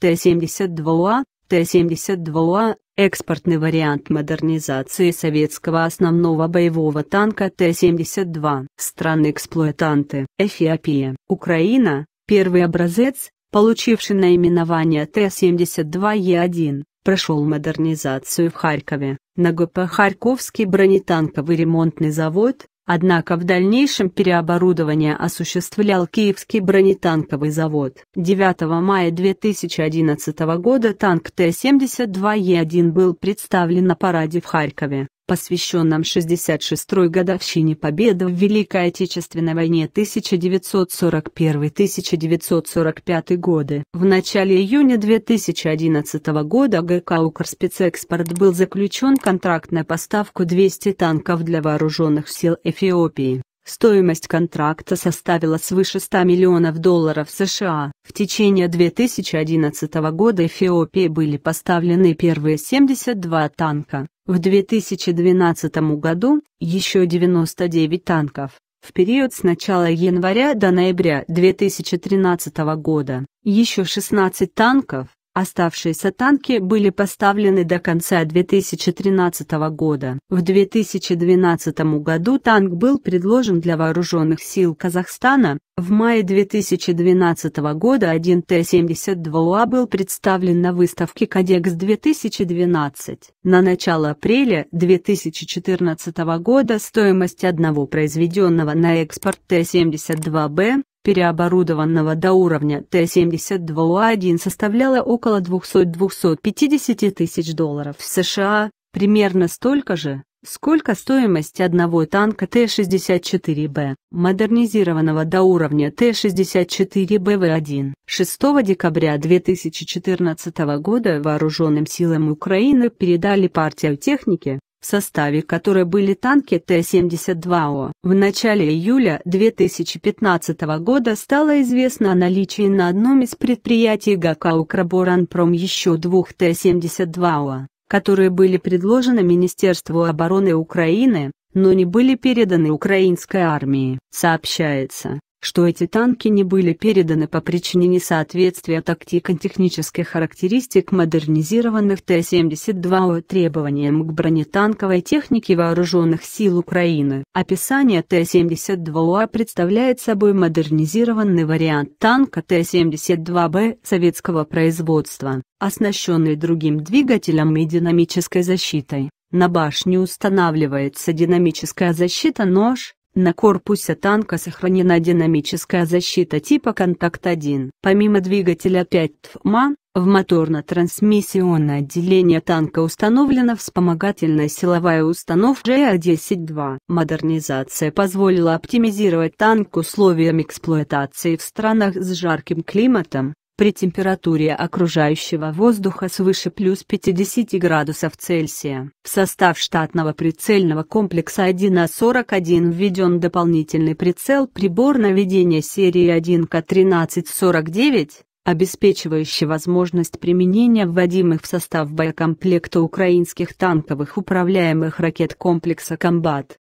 Т-72А, Т-72А – экспортный вариант модернизации советского основного боевого танка Т-72. Страны-эксплуатанты. Эфиопия. Украина – первый образец, получивший наименование Т-72Е1, прошел модернизацию в Харькове. На ГП «Харьковский бронетанковый ремонтный завод» Однако в дальнейшем переоборудование осуществлял Киевский бронетанковый завод. 9 мая 2011 года танк Т-72Е1 был представлен на параде в Харькове посвященном 66-й годовщине Победы в Великой Отечественной войне 1941-1945 годы. В начале июня 2011 года ГК «Укрспецэкспорт» был заключен контракт на поставку 200 танков для вооруженных сил Эфиопии. Стоимость контракта составила свыше 100 миллионов долларов США. В течение 2011 года Эфиопии были поставлены первые 72 танка. В 2012 году еще 99 танков. В период с начала января до ноября 2013 года еще 16 танков, Оставшиеся танки были поставлены до конца 2013 года. В 2012 году танк был предложен для вооруженных сил Казахстана. В мае 2012 года один Т-72А был представлен на выставке «Кадекс-2012». На начало апреля 2014 года стоимость одного произведенного на экспорт Т-72Б переоборудованного до уровня Т-72У1 составляло около 200-250 тысяч долларов в США, примерно столько же, сколько стоимость одного танка Т-64Б, модернизированного до уровня Т-64БВ-1. 6 декабря 2014 года Вооруженным силам Украины передали партию техники, в составе которой были танки Т-72О. В начале июля 2015 года стало известно о наличии на одном из предприятий ГАК «Укроборанпром» еще двух Т-72О, которые были предложены Министерству обороны Украины, но не были переданы украинской армии. Сообщается, что эти танки не были переданы по причине несоответствия тактико-технических характеристик модернизированных Т-72О требованиям к бронетанковой технике Вооруженных сил Украины. Описание Т-72О представляет собой модернизированный вариант танка Т-72Б советского производства, оснащенный другим двигателем и динамической защитой. На башне устанавливается динамическая защита нож, на корпусе танка сохранена динамическая защита типа «Контакт-1». Помимо двигателя 5 ТФМА, в моторно-трансмиссионное отделение танка установлена вспомогательная силовая установка GA-10-2. Модернизация позволила оптимизировать танк условиям эксплуатации в странах с жарким климатом, при температуре окружающего воздуха свыше плюс 50 градусов Цельсия. В состав штатного прицельного комплекса 1А41 введен дополнительный прицел прибор наведения серии 1К1349, обеспечивающий возможность применения вводимых в состав боекомплекта украинских танковых управляемых ракет комплекса «Комбат».